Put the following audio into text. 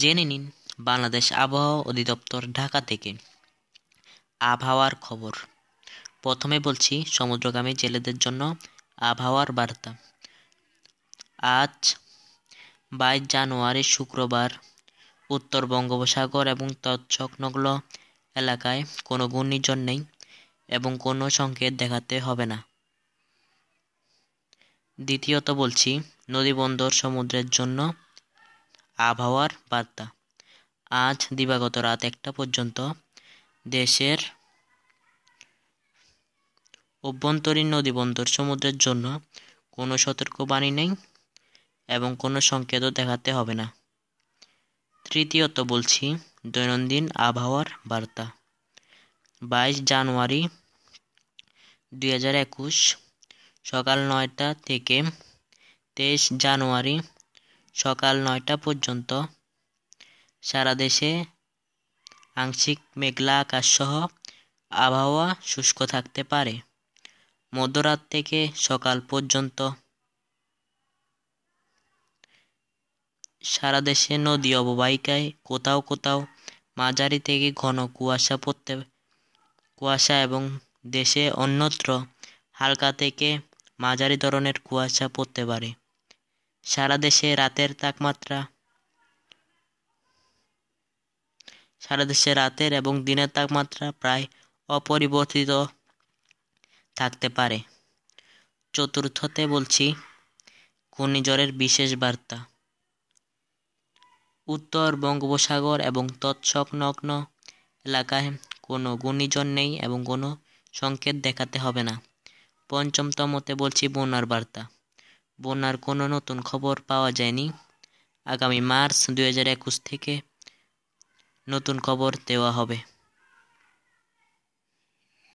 জেনে নিন বাংলাদেশ আবহাওয়া অধিদপ্তর ঢাকা থেকে আবহাওয়ার খবর প্রথমে বলছি সমুদ্রগামী জেলেদের জন্য আবহাওয়ার বার্তা আজ বাইশ জানুয়ারি শুক্রবার উত্তর বঙ্গোপসাগর এবং তৎসংলগ্ন এলাকায় কোনো ঘূর্ণিঝড় নেই এবং কোনো সংকেত দেখাতে হবে না দ্বিতীয়ত বলছি নদীবন্দর সমুদ্রের জন্য আবহাওয়ার বার্তা আজ দিবাগত রাত একটা পর্যন্ত দেশের অভ্যন্তরীণ নদীবন্দর সমুদ্রের জন্য কোনো সতর্কবাণী নেই এবং কোনো সংকেতও দেখাতে হবে না তৃতীয়ত বলছি দৈনন্দিন আবহাওয়ার বার্তা বাইশ জানুয়ারি দুই হাজার একুশ সকাল নয়টা থেকে তেইশ জানুয়ারি সকাল নয়টা পর্যন্ত সারা দেশে আংশিক মেঘলা আকাশসহ আবহাওয়া শুষ্ক থাকতে পারে মধ্যরাত থেকে সকাল পর্যন্ত সারা দেশে নদী অববাহিকায় কোথাও কোথাও মাঝারি থেকে ঘন কুয়াশা পড়তে কুয়াশা এবং দেশে অন্যত্র হালকা থেকে মাঝারি ধরনের কুয়াশা পড়তে পারে সারা দেশে রাতের তাপমাত্রা সারা দেশে রাতের এবং দিনের তাপমাত্রা প্রায় অপরিবর্তিত থাকতে পারে চতুর্থতে বলছি ঘূর্ণিঝড়ের বিশেষ বার্তা উত্তর বঙ্গোপসাগর এবং তৎসংলগ্ন এলাকায় কোনো ঘূর্ণিঝড় নেই এবং কোনো সংকেত দেখাতে হবে না পঞ্চমতমতে বলছি বন্যার বার্তা বন্যার কোনো নতুন খবর পাওয়া যায়নি আগামী মার্চ দুই থেকে নতুন খবর দেওয়া হবে